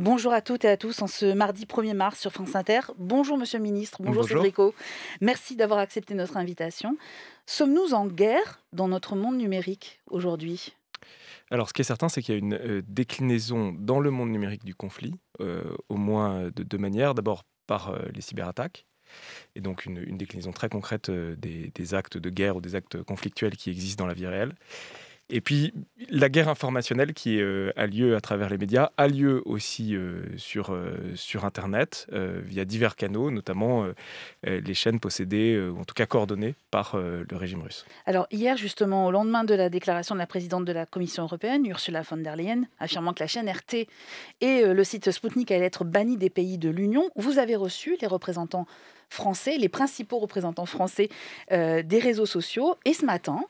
Bonjour à toutes et à tous en ce mardi 1er mars sur France Inter. Bonjour Monsieur le Ministre, bonjour, bonjour. Merci d'avoir accepté notre invitation. Sommes-nous en guerre dans notre monde numérique aujourd'hui alors, ce qui est certain, c'est qu'il y a une euh, déclinaison dans le monde numérique du conflit, euh, au moins de deux manières. D'abord par euh, les cyberattaques, et donc une, déclinaison très concrète des, actes de guerre ou des actes conflictuels qui existent dans la vie réelle. Et puis, la guerre informationnelle qui euh, a lieu à travers les médias a lieu aussi euh, euh, sur, Internet via divers canaux, notamment les chaînes possédées, ou en tout cas coordonnées par le régime russe. Alors, hier, justement, au lendemain de la déclaration de la présidente de la Commission européenne, Ursula von der Leyen, affirmant que la chaîne RT et le site Sputnik allaient être bannis des pays de l'Union, vous avez reçu les représentants français, les principaux représentants français des réseaux sociaux, et ce matin,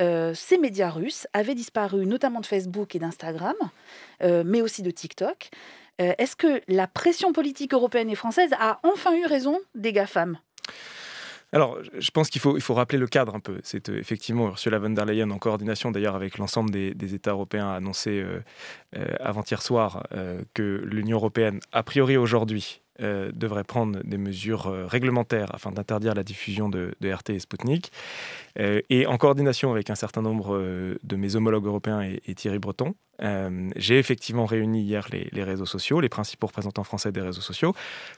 euh, ces médias russes avaient disparu, notamment de Facebook et d'Instagram, euh, mais aussi de TikTok. Euh, est-ce que la pression politique européenne et française a enfin eu raison des GAFAM alors, je pense qu'il faut, il faut rappeler le cadre un peu. C'est effectivement Ursula von der Leyen, en coordination d'ailleurs avec l'ensemble des, États européens, a annoncé avant-hier soir que l'Union européenne, a priori aujourd'hui, euh, devrait prendre des mesures euh, réglementaires afin d'interdire la diffusion de, RT et Sputnik. Euh, et en coordination avec un certain nombre de mes homologues européens et, Thierry Breton, j'ai effectivement réuni hier les, réseaux sociaux, les principaux représentants français des réseaux sociaux,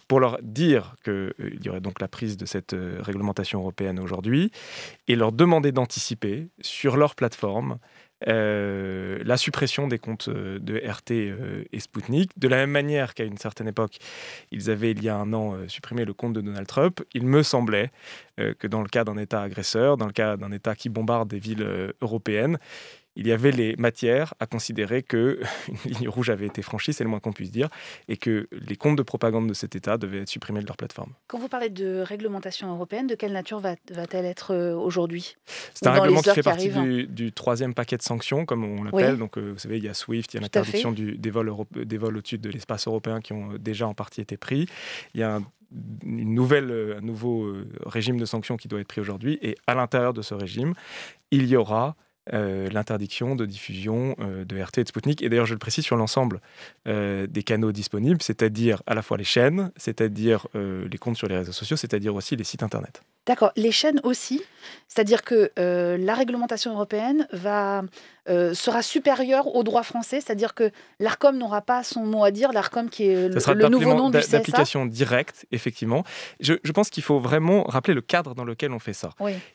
pour leur dire qu'il y aurait donc la prise de cette réglementation européenne aujourd'hui et leur demander d'anticiper sur leur plateforme euh, la suppression des comptes euh, de RT euh, et Sputnik. De la même manière qu'à une certaine époque, ils avaient, il y a un an, supprimé le compte de Donald Trump, il me semblait que dans le cas d'un État agresseur, dans le cas d'un État qui bombarde des villes européennes, il y avait les matières à considérer que une ligne rouge avait été franchie, c'est le moins qu'on puisse dire, et que les comptes de propagande de cet État devaient être supprimés de leur plateforme. Quand vous parlez de réglementation européenne, de quelle nature va-t-elle être euh, aujourd'hui C'est un règlement qui fait partie hein. du, troisième paquet de sanctions, comme on l'appelle. Donc, euh, vous savez, il y a SWIFT, il y a l'interdiction des vols, euh, vols au-dessus de l'espace européen qui ont déjà en partie été pris. Il y a une nouvelle, un nouveau régime de sanctions qui doit être pris aujourd'hui. Et à l'intérieur de ce régime, il y aura euh, l'interdiction de diffusion euh, de RT et de Sputnik. Et d'ailleurs, je le précise sur l'ensemble euh, des canaux disponibles, c'est-à-dire à la fois les chaînes, c'est-à-dire les comptes sur les réseaux sociaux, c'est-à-dire aussi les sites Internet. D'accord, les chaînes aussi, c'est-à-dire que la réglementation européenne va euh, sera supérieur au droit français, c'est-à-dire que l'ARCOM n'aura pas son mot à dire, l'ARCOM qui est le, nouveau nom du CSA. d'application directe, effectivement. Je, pense qu'il faut vraiment rappeler le cadre dans lequel on fait ça.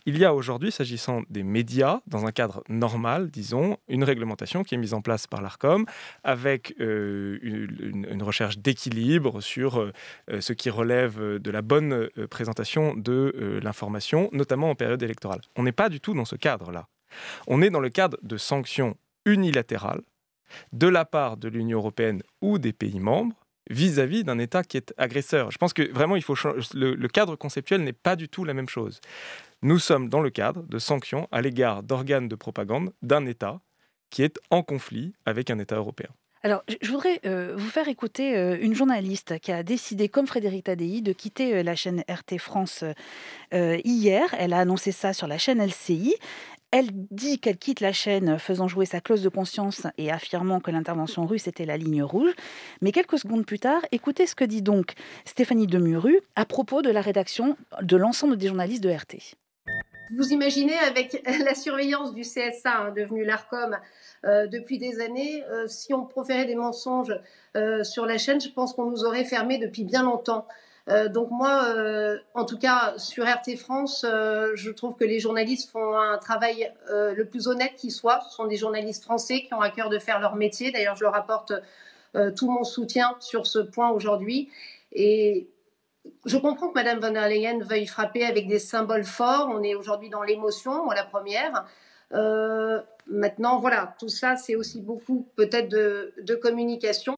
Il y a aujourd'hui, s'agissant des médias, dans un cadre normal, disons, une réglementation qui est mise en place par l'ARCOM avec euh, une, recherche d'équilibre sur euh, ce qui relève de la bonne présentation de l'information, notamment en période électorale. On n'est pas du tout dans ce cadre-là. On est dans le cadre de sanctions unilatérales de la part de l'Union européenne ou des pays membres vis-à-vis d'un État qui est agresseur. Je pense que vraiment, le, cadre conceptuel n'est pas du tout la même chose. Nous sommes dans le cadre de sanctions à l'égard d'organes de propagande d'un État qui est en conflit avec un État européen. Alors, je voudrais euh, vous faire écouter euh, une journaliste qui a décidé, comme Frédéric Tadei, de quitter euh, la chaîne RT France hier. Elle a annoncé ça sur la chaîne LCI. Elle dit qu'elle quitte la chaîne, euh, faisant jouer sa clause de conscience et affirmant que l'intervention russe était la ligne rouge. Mais quelques secondes plus tard, écoutez ce que dit donc Stéphanie Demuru à propos de la rédaction de l'ensemble des journalistes de RT. Vous imaginez avec la surveillance du CSA, hein, devenu l'ARCOM euh, depuis des années, euh, si on proférait des mensonges sur la chaîne, je pense qu'on nous aurait fermé depuis bien longtemps. Euh, donc moi, euh, en tout cas sur RT France, euh, je trouve que les journalistes font un travail le plus honnête qui soit. Ce sont des journalistes français qui ont à cœur de faire leur métier. D'ailleurs, je leur apporte tout mon soutien sur ce point aujourd'hui. Et je comprends que Madame von der Leyen veuille frapper avec des symboles forts. On est aujourd'hui dans l'émotion, moi la première. maintenant, voilà, tout ça, c'est aussi beaucoup peut-être de, de communication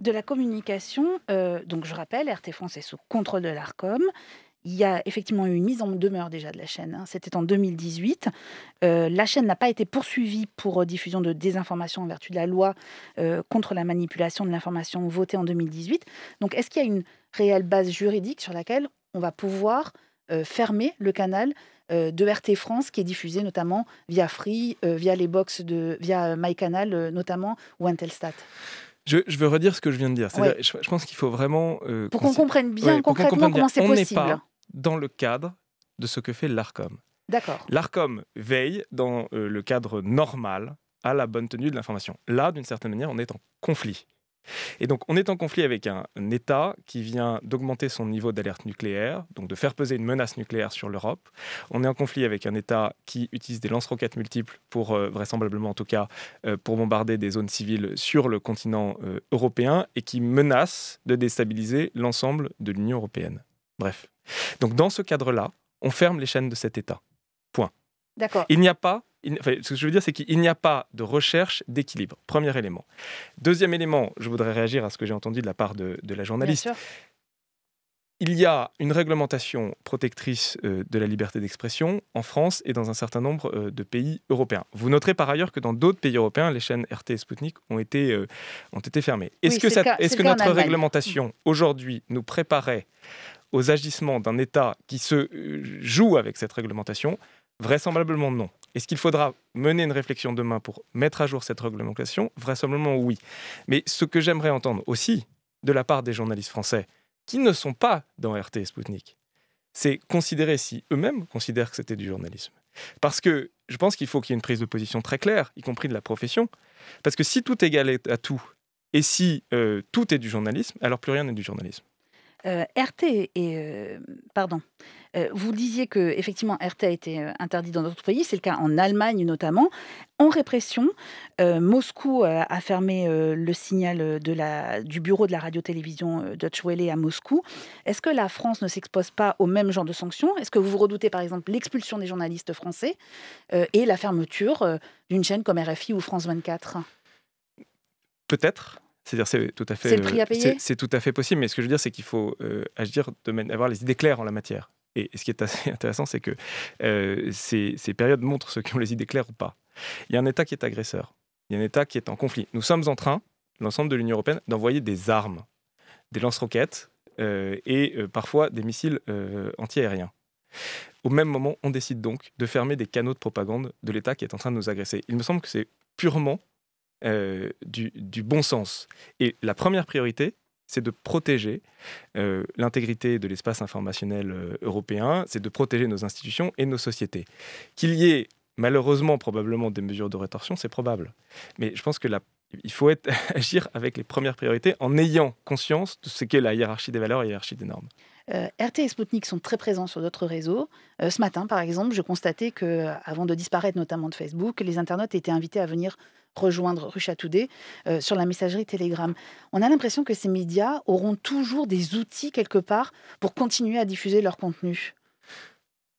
de la communication, euh, donc je rappelle, RT France est sous contrôle de l'ARCOM. Il y a effectivement eu une mise en demeure déjà de la chaîne. Hein. C'était en 2018. Euh, la chaîne n'a pas été poursuivie pour diffusion de désinformation en vertu de la loi euh, contre la manipulation de l'information votée en 2018. Donc est-ce qu'il y a une réelle base juridique sur laquelle on va pouvoir fermer le canal de RT France qui est diffusé notamment via Free, via les box de, via MyCanal notamment ou Intelstat je, veux redire ce que je viens de dire. Je, pense qu'il faut vraiment. Euh, pour qu'on comprenne bien concrètement comment c'est possible. On n'est pas dans le cadre de ce que fait l'ARCOM. D'accord. L'ARCOM veille dans euh, le cadre normal à la bonne tenue de l'information. Là, d'une certaine manière, on est en conflit. Et donc, on est en conflit avec un, État qui vient d'augmenter son niveau d'alerte nucléaire, donc de faire peser une menace nucléaire sur l'Europe. On est en conflit avec un État qui utilise des lance-roquettes multiples pour, euh, vraisemblablement en tout cas, euh, pour bombarder des zones civiles sur le continent euh, européen et qui menace de déstabiliser l'ensemble de l'Union européenne. Bref. Donc, dans ce cadre-là, on ferme les chaînes de cet État. Point. D'accord. Il n'y a pas ce que je veux dire, c'est qu'il n'y a pas de recherche d'équilibre. Premier élément. Deuxième élément, je voudrais réagir à ce que j'ai entendu de la part de, la journaliste. Il y a une réglementation protectrice euh, de la liberté d'expression en France et dans un certain nombre euh, de pays européens. Vous noterez par ailleurs que dans d'autres pays européens, les chaînes RT et Sputnik ont été, euh, ont été fermées. Est-ce que, que notre réglementation aujourd'hui nous préparait aux agissements d'un État qui se joue avec cette réglementation Vraisemblablement non. Est-ce qu'il faudra mener une réflexion demain pour mettre à jour cette réglementation Vraisemblablement oui. Mais ce que j'aimerais entendre aussi de la part des journalistes français qui ne sont pas dans RT et Sputnik, c'est considérer si eux-mêmes considèrent que c'était du journalisme. Parce que je pense qu'il faut qu'il y ait une prise de position très claire, y compris de la profession. Parce que si tout est égal à tout, et si euh, tout est du journalisme, alors plus rien n'est du journalisme. Euh, RT et euh, pardon, euh, vous disiez que effectivement RT a été euh, interdit dans d'autres pays, c'est le cas en Allemagne notamment. En répression, euh, Moscou a fermé le signal de la, du bureau de la radio-télévision Deutsche Welle à Moscou. Est-ce que la France ne s'expose pas au même genre de sanctions Est-ce que vous vous redoutez par exemple l'expulsion des journalistes français et la fermeture d'une chaîne comme RFI ou France 24 Peut-être. C'est-à-dire, c'est tout à fait. C'est tout à fait possible, mais ce que je veux dire, c'est qu'il faut dire, avoir les idées claires en la matière. Et ce qui est assez intéressant, c'est que euh, ces, périodes montrent ce qui les idées claires ou pas. Il y a un État qui est agresseur, il y a un État qui est en conflit. Nous sommes en train, l'ensemble de l'Union européenne, d'envoyer des armes, des lance-roquettes euh, et euh, parfois des missiles anti-aériens. Au même moment, on décide donc de fermer des canaux de propagande de l'État qui est en train de nous agresser. Il me semble que c'est purement du, bon sens. Et la première priorité, c'est de protéger euh, l'intégrité de l'espace informationnel euh, européen, c'est de protéger nos institutions et nos sociétés. Qu'il y ait malheureusement probablement des mesures de rétorsion, c'est probable. Mais je pense que il faut agir avec les premières priorités en ayant conscience de ce qu'est la hiérarchie des valeurs et la hiérarchie des normes. Euh, RT et Sputnik sont très présents sur d'autres réseaux. ce matin, par exemple, je constatais que, avant de disparaître notamment de Facebook, les internautes étaient invités à venir rejoindre Rucha euh, sur la messagerie Telegram. On a l'impression que ces médias auront toujours des outils quelque part pour continuer à diffuser leur contenu.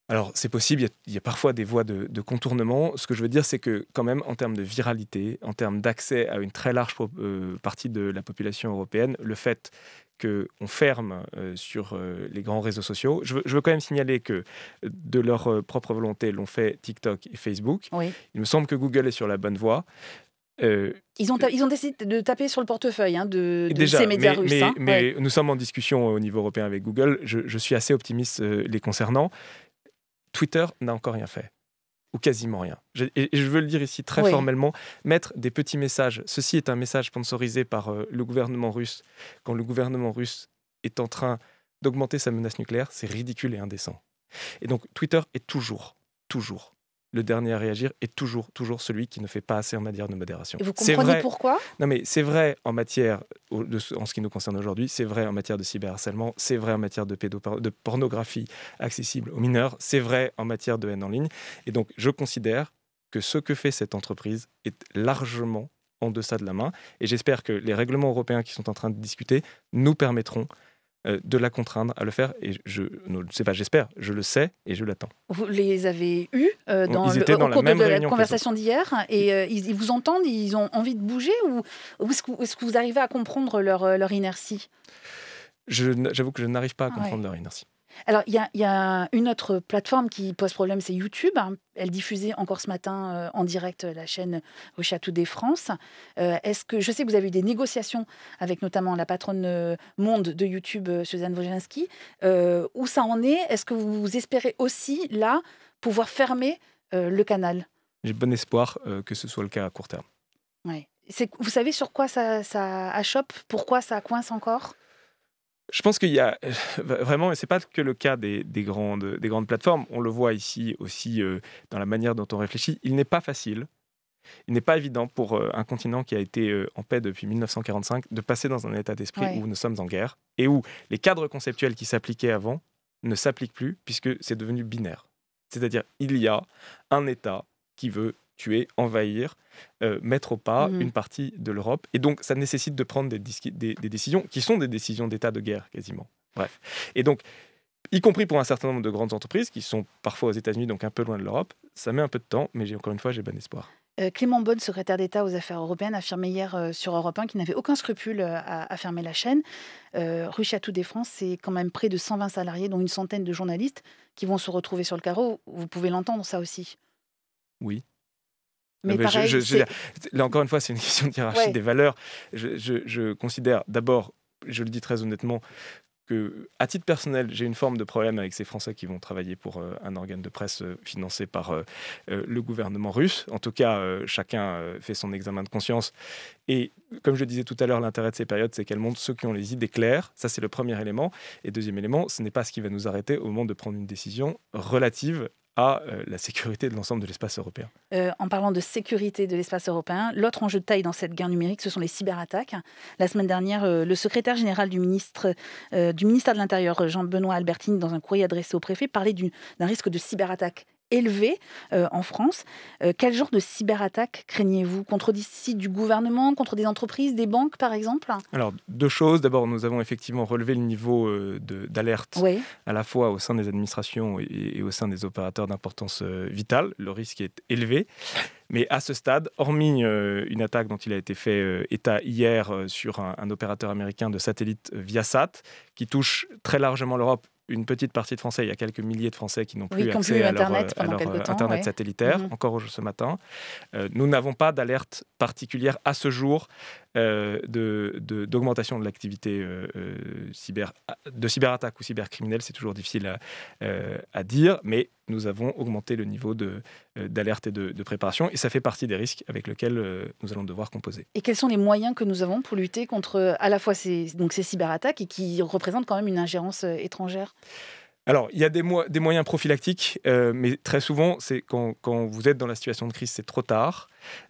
Alors, c'est possible, il y, a parfois des voies de, contournement. Ce que je veux dire, c'est que quand même, en termes de viralité, en termes d'accès à une très large euh, partie de la population européenne, le fait qu'on ferme euh, sur euh, les grands réseaux sociaux. Je veux, quand même signaler que de leur propre volonté l'ont fait TikTok et Facebook. Il me semble que Google est sur la bonne voie. ils, ont décidé de taper sur le portefeuille hein, de, ces médias mais, russes. Hein. Mais, nous sommes en discussion au niveau européen avec Google. Je, suis assez optimiste les concernant. Twitter n'a encore rien fait ou quasiment rien. et je veux le dire ici très formellement, mettre des petits messages, ceci est un message sponsorisé par euh, le gouvernement russe, quand le gouvernement russe est en train d'augmenter sa menace nucléaire, c'est ridicule et indécent. Et donc Twitter est toujours, toujours le dernier à réagir est toujours, toujours celui qui ne fait pas assez en matière de modération. vous comprenez pourquoi Non, mais c'est vrai en matière, en ce qui nous concerne aujourd'hui, c'est vrai en matière de cyberharcèlement, c'est vrai en matière de, de pornographie accessible aux mineurs, c'est vrai en matière de haine en ligne. Et donc, je considère que ce que fait cette entreprise est largement en deçà de la main. Et j'espère que les règlements européens qui sont en train de discuter nous permettront euh, de la contraindre à le faire. Et je ne sais pas, j'espère, je le sais et je l'attends. Vous les avez eus euh, dans, le, cours la de, la conversation d'hier et euh, ils, vous entendent, ils ont envie de bouger ou, est-ce que, vous arrivez à comprendre leur, leur inertie J'avoue que je n'arrive pas à ah comprendre leur inertie. Alors, il y, a, une autre plateforme qui pose problème, c'est YouTube. Hein. Elle diffusait encore ce matin euh, en direct la chaîne au Château des France. Euh, est-ce que je sais que vous avez eu des négociations avec notamment la patronne euh, monde de YouTube, Suzanne Wojcinski. où ça en est Est-ce que vous espérez aussi là pouvoir fermer le canal J'ai bon espoir que ce soit le cas à court terme. Ouais. Vous savez sur quoi ça, ça achoppe Pourquoi ça coince encore je pense qu'il y a euh, vraiment, et ce n'est pas que le cas des, grandes, plateformes, on le voit ici aussi euh, dans la manière dont on réfléchit, il n'est pas facile, il n'est pas évident pour euh, un continent qui a été en paix depuis 1945 de passer dans un état d'esprit où nous sommes en guerre et où les cadres conceptuels qui s'appliquaient avant ne s'appliquent plus puisque c'est devenu binaire. C'est-à-dire, il y a un État qui veut tuer, envahir, euh, mettre au pas mm-hmm. une partie de l'Europe. Et donc, ça nécessite de prendre des, des, décisions qui sont des décisions d'état de guerre, quasiment. Bref. Et donc, y compris pour un certain nombre de grandes entreprises qui sont parfois aux États-Unis, donc un peu loin de l'Europe, ça met un peu de temps, mais encore une fois, j'ai bon espoir. Euh, Clément Bonne, secrétaire d'État aux affaires européennes, affirmé hier euh, sur Europe 1 qu'il n'avait aucun scrupule à, fermer la chaîne. Euh, Rue Château des France, c'est quand même près de 120 salariés, dont une centaine de journalistes, qui vont se retrouver sur le carreau. Vous pouvez l'entendre, ça aussi. Oui, je, là encore une fois, c'est une question de hiérarchie des valeurs. je considère d'abord, je le dis très honnêtement, que, à titre personnel, j'ai une forme de problème avec ces Français qui vont travailler pour euh, un organe de presse euh, financé par euh, le gouvernement russe. En tout cas, chacun fait son examen de conscience. Et comme je le disais tout à l'heure, l'intérêt de ces périodes, c'est qu'elles montrent ceux qui ont les idées claires. Ça, c'est le premier élément. Et deuxième élément, ce n'est pas ce qui va nous arrêter au moment de prendre une décision relative euh, la sécurité de l'ensemble de l'espace européen. Euh, en parlant de sécurité de l'espace européen, l'autre enjeu de taille dans cette guerre numérique, ce sont les cyberattaques. La semaine dernière, euh, le secrétaire général du, ministre, du ministère de l'Intérieur, Jean-Benoît Albertine, dans un courrier adressé au préfet, parlait d'un risque de cyberattaque élevé euh, en France. Euh, quel genre de cyberattaque craignez-vous Contre des sites du gouvernement, contre des entreprises, des banques par exemple Alors, deux choses. D'abord, nous avons effectivement relevé le niveau euh, d'alerte à la fois au sein des administrations et, au sein des opérateurs d'importance vitale. Le risque est élevé. Mais à ce stade, hormis une attaque dont il a été fait état hier sur un, un opérateur américain de satellite Viasat, qui touche très largement l'Europe une petite partie de Français, il y a quelques milliers de Français qui n'ont plus accès à leur Internet, euh, euh, satellitaire, mhm. encore ce matin. Euh, nous n'avons pas d'alerte particulière à ce jour euh, d'augmentation de, l'activité euh, euh, de cyberattaque ou cybercriminelle, c'est toujours difficile à, dire, mais nous avons augmenté le niveau d'alerte et de, préparation. Et ça fait partie des risques avec lesquels nous allons devoir composer. Et quels sont les moyens que nous avons pour lutter contre à la fois ces, donc ces cyberattaques et qui représentent quand même une ingérence étrangère alors, il y a des, moyens prophylactiques, euh, mais très souvent, c'est quand, vous êtes dans la situation de crise, c'est trop tard.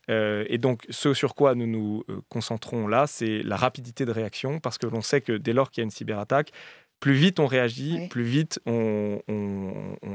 Euh, et donc, ce sur quoi nous nous euh, concentrons là, c'est la rapidité de réaction, parce que l'on sait que dès lors qu'il y a une cyberattaque, plus vite on réagit, plus vite on,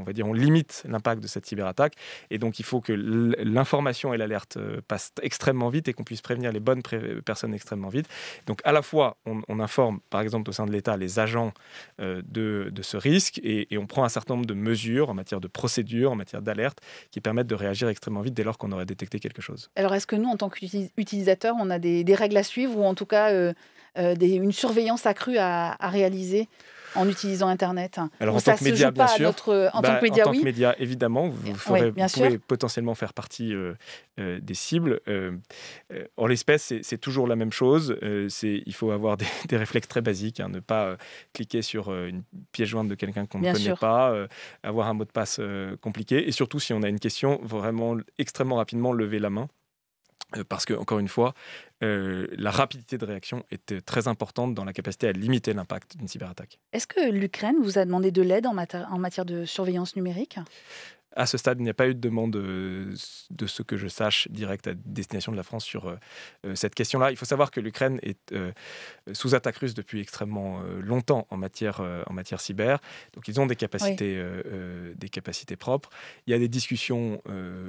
va dire, on limite l'impact de cette cyberattaque. Et donc, il faut que l'information et l'alerte euh, passent extrêmement vite et qu'on puisse prévenir les bonnes personnes extrêmement vite. Donc, à la fois, on, informe, par exemple, au sein de l'État, les agents euh, de, ce risque et, on prend un certain nombre de mesures en matière de procédures, en matière d'alerte, qui permettent de réagir extrêmement vite dès lors qu'on aurait détecté quelque chose. Alors, est-ce que nous, en tant qu'utilisateurs, on a des, règles à suivre ou en tout cas euh, une surveillance accrue à, à réaliser en utilisant Internet Alors, en tant, que média, bien sûr, en tant bah, que média, en tant que média, évidemment, vous, ferez, pouvez potentiellement faire partie euh, euh, des cibles. Euh, en l'espèce, c'est toujours la même chose. il faut avoir des, réflexes très basiques, hein. ne pas cliquer sur une pièce jointe de quelqu'un qu'on ne connaît pas, avoir un mot de passe compliqué, et surtout si on a une question, vraiment extrêmement rapidement lever la main. Euh, parce que, encore une fois, euh, la rapidité de réaction était euh, très importante dans la capacité à limiter l'impact d'une cyberattaque. Est-ce que l'Ukraine vous a demandé de l'aide en, matière de surveillance numérique à ce stade, il n'y a pas eu de demande euh, de ce que je sache direct à destination de la France sur euh, euh, cette question-là. Il faut savoir que l'Ukraine est sous attaque russe depuis extrêmement longtemps en matière, en matière cyber. Donc ils ont des capacités, des capacités propres. Il y a des discussions,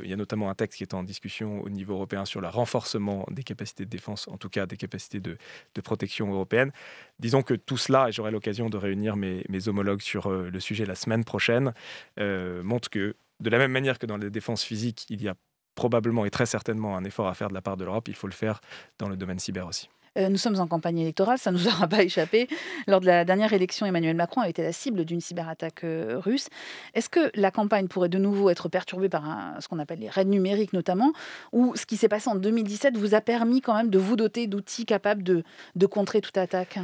il y a notamment un texte qui est en discussion au niveau européen sur le renforcement des capacités de défense, en tout cas des capacités de, de protection européenne. Disons que tout cela, et j'aurai l'occasion de réunir mes, homologues sur le sujet la semaine prochaine, montre que de la même manière que dans les défenses physiques, il y a probablement et très certainement un effort à faire de la part de l'Europe, il faut le faire dans le domaine cyber aussi. Euh, nous sommes en campagne électorale, ça ne nous aura pas échappé. Lors de la dernière élection, Emmanuel Macron a été la cible d'une cyberattaque euh, russe. Est-ce que la campagne pourrait de nouveau être perturbée par ce qu'on appelle les raids numériques notamment, ou ce qui s'est passé en 2017 vous a permis quand même de vous doter d'outils capables de contrer toute attaque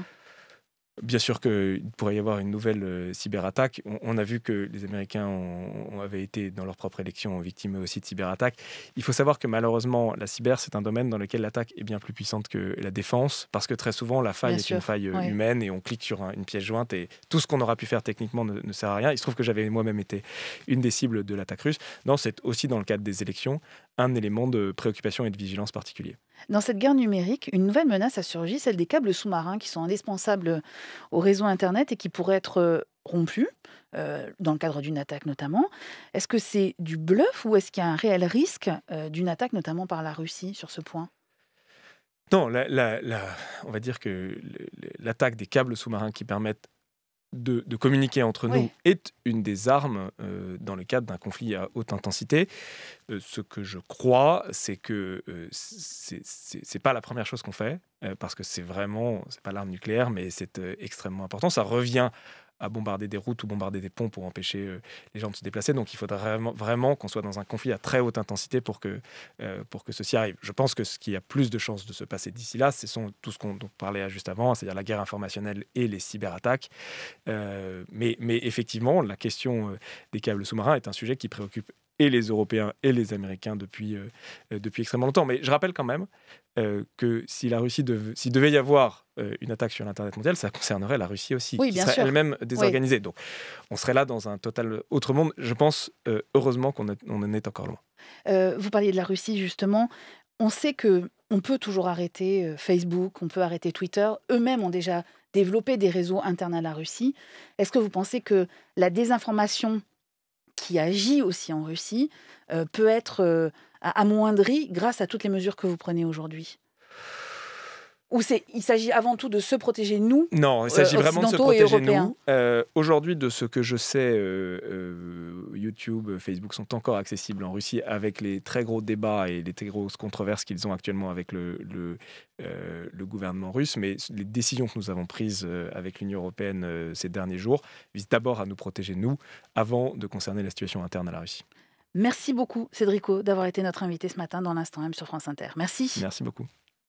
Bien sûr qu'il pourrait y avoir une nouvelle euh, cyberattaque. On, a vu que les Américains ont, avaient été, dans leur propre élection, victimes aussi de cyberattaques. Il faut savoir que malheureusement, la cyber, c'est un domaine dans lequel l'attaque est bien plus puissante que la défense, parce que très souvent, la faille est une faille euh, humaine et on clique sur une pièce jointe et tout ce qu'on aura pu faire techniquement ne, sert à rien. Il se trouve que j'avais moi-même été une des cibles de l'attaque russe. Non, c'est aussi dans le cadre des élections un élément de préoccupation et de vigilance particulier. Dans cette guerre numérique, une nouvelle menace a surgi, celle des câbles sous-marins qui sont indispensables au réseau Internet et qui pourraient être euh, rompus, euh, dans le cadre d'une attaque notamment. Est-ce que c'est du bluff ou est-ce qu'il y a un réel risque euh, d'une attaque notamment par la Russie sur ce point non, on va dire que l'attaque des câbles sous-marins qui permettent de, communiquer entre nous est une des armes euh, dans le cadre d'un conflit à haute intensité. Euh, ce que je crois, c'est que euh, ce c'est pas la première chose qu'on fait, parce que c'est vraiment, c'est pas l'arme nucléaire, mais c'est extrêmement important. Ça revient à bombarder des routes ou bombarder des ponts pour empêcher euh, les gens de se déplacer. Donc il faudrait vraiment, qu'on soit dans un conflit à très haute intensité pour que, euh, pour que ceci arrive. Je pense que ce qui a plus de chances de se passer d'ici là, ce sont tout ce qu'on parlait juste avant, c'est-à-dire la guerre informationnelle et les cyberattaques. Euh, mais, mais effectivement, la question des câbles sous-marins est un sujet qui préoccupe et les Européens et les Américains depuis, euh, euh, depuis extrêmement longtemps. Mais je rappelle quand même euh, que si la Russie s'il devait y avoir une attaque sur l'internet mondial, ça concernerait la Russie aussi, qui serait elle-même désorganisée. Donc, on serait là dans un total autre monde. Je pense heureusement qu'on en est encore loin. vous parliez de la Russie justement. On sait que on peut toujours arrêter Facebook, on peut arrêter Twitter. Eux-mêmes ont déjà développé des réseaux internes à la Russie. Est-ce que vous pensez que la désinformation qui agit aussi en Russie, euh, peut être euh, amoindri grâce à toutes les mesures que vous prenez aujourd'hui ou il s'agit avant tout de se protéger nous Non, il s'agit euh, vraiment de se protéger nous. Euh, aujourd'hui, de ce que je sais, euh, YouTube, Facebook sont encore accessibles en Russie avec les très gros débats et les très grosses controverses qu'ils ont actuellement avec le, le, le, gouvernement russe. Mais les décisions que nous avons prises avec l'Union européenne ces derniers jours visent d'abord à nous protéger nous avant de concerner la situation interne à la Russie. Merci beaucoup, Cédrico, d'avoir été notre invité ce matin dans l'Instant même sur France Inter. Merci. Merci beaucoup.